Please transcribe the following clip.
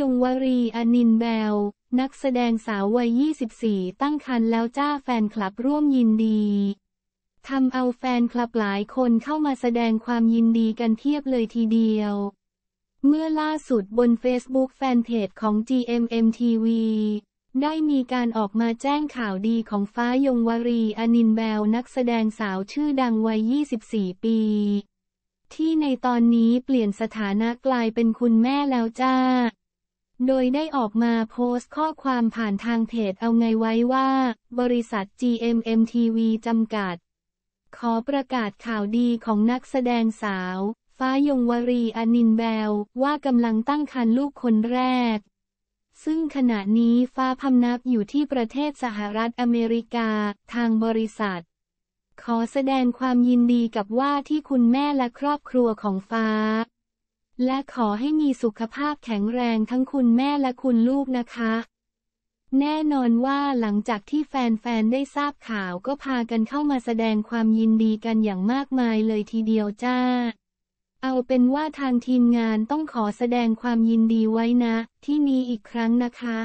ยงวรีอนินแบลนักแสดงสาววัย 24 ตั้งครรภ์แล้วจ้าแฟนคลับร่วมยินดี ทำเอาแฟนคลับหลายคนเข้ามาแสดงความยินดีกันเทียบเลยทีเดียว เมื่อล่าสุดบนเฟซบุ๊กแฟนเพจของ GMMTV ได้มีการออกมาแจ้งข่าวดีของฟ้ายงวรีอนินแบลนักแสดงสาวชื่อดังวัย 24 ปี ที่ในตอนนี้เปลี่ยนสถานะกลายเป็นคุณแม่แล้วจ้าโดยได้ออกมาโพสต์ข้อความผ่านทางเพจเอาไงไว้ว่า บริษัท GMMTV จำกัด ขอประกาศข่าวดีของนักแสดงสาว ฟ้ายงวรีอนินแบลว่ากำลังตั้งครรภ์ลูกคนแรก ซึ่งขณะนี้ฟ้าพำนักอยู่ที่ประเทศสหรัฐอเมริกา ทางบริษัท ขอแสดงความยินดีกับว่าที่คุณแม่และครอบครัวของฟ้าและขอให้มีสุขภาพแข็งแรงทั้งคุณแม่และคุณลูกนะคะ แน่นอนว่าหลังจากที่แฟนๆได้ทราบข่าวก็พากันเข้ามาแสดงความยินดีกันอย่างมากมายเลยทีเดียวจ้า เอาเป็นว่าทางทีมงานต้องขอแสดงความยินดีไว้นะที่นี้อีกครั้งนะคะ